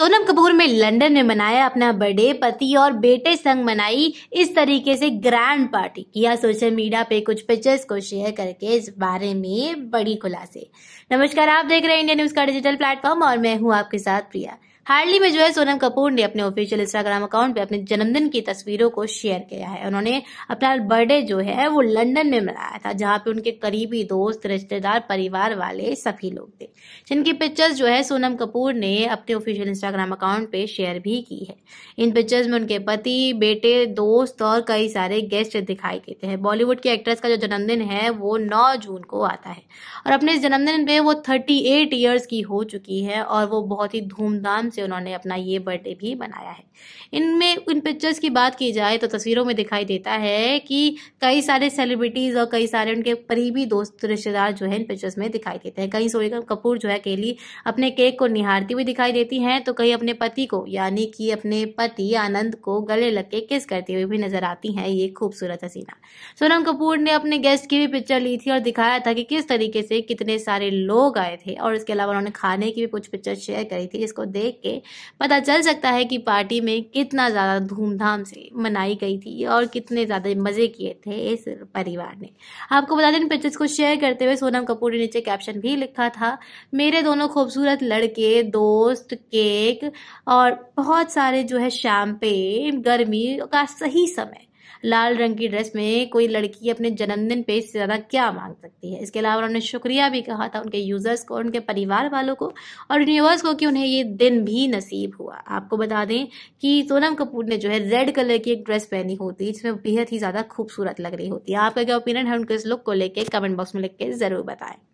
सोनम कपूर में लंदन में मनाया अपना बर्थडे पति और बेटे संग मनाई इस तरीके से ग्रैंड पार्टी किया सोशल मीडिया पे कुछ पिक्चर्स को शेयर करके इस बारे में बड़ी खुलासे नमस्कार आप देख रहे हैं इंडियन न्यूज का डिजिटल प्लेटफॉर्म और मैं हूं आपके साथ प्रिया हाल ही में जो है सोनम कपूर ने अपने ऑफिशियल इंस्टाग्राम अकाउंट पे अपने जन्मदिन की तस्वीरों को शेयर किया है उन्होंने अपना बर्थडे जो है वो लंदन में मनाया था जहाँ पे उनके करीबी दोस्त रिश्तेदार परिवार वाले सभी लोग थे जिनकी पिक्चर्स जो है सोनम कपूर ने अपने ऑफिशियल इंस्टाग्राम अकाउंट पे शेयर भी की है इन पिक्चर्स में उनके पति बेटे दोस्त और कई सारे गेस्ट दिखाई देते हैं बॉलीवुड की एक्ट्रेस का जो जन्मदिन है वो नौ जून को आता है और अपने जन्मदिन पे वो थर्टी एट ईयर्स की हो चुकी है और वो बहुत ही धूमधाम से उन्होंने अपना ये बर्थडे भी मनाया है इनमें इन पिक्चर्स की बात की जाए तो तस्वीरों में दिखाई देता है कि कई सारे सेलिब्रिटीज़ और कई सारे उनके करीबी दोस्त रिश्तेदार जो है इन पिक्चर्स में दिखाई देते हैं कहीं सोनिका कपूर जो है अकेली अपने केक को निहारती हुई दिखाई देती हैं तो कहीं अपने पति को यानी कि अपने पति आनंद को गले लग के किस करती हुई भी नजर आती हैं ये खूबसूरत हसीना सोनम कपूर ने अपने गेस्ट की भी पिक्चर ली थी और दिखाया था कि किस तरीके से कितने सारे लोग आए थे और इसके अलावा उन्होंने खाने की भी कुछ पिक्चर शेयर करी थी जिसको देख करके पता चल सकता है कि पार्टी में कितना ज़्यादा धूमधाम से मनाई गई थी और कितने ज़्यादा मज़े किए थे इस परिवार ने आपको बता दें पिक्चर्स को शेयर करते हुए सोनम कपूर ने नीचे कैप्शन भी लिखा था मेरे दोनों खूबसूरत लड़के दोस्त केक और बहुत सारे जो है शैम्पेन गर्मी का सही समय लाल रंग की ड्रेस में कोई लड़की अपने जन्मदिन पे इससे ज़्यादा क्या मांग सकती है इसके अलावा उन्होंने शुक्रिया भी कहा था उनके यूज़र्स को उनके परिवार वालों को और यूनिवर्स को कि उन्हें ये दिन भी नसीब हुआ आपको बता दें कि सोनम कपूर ने जो है रेड कलर की एक ड्रेस पहनी होती है जिसमें बेहद ही ज़्यादा खूबसूरत लग रही होती है आपका क्या ओपिनियन है उनके इस लुक को लेकर कमेंट बॉक्स में लिख के ज़रूर बताएं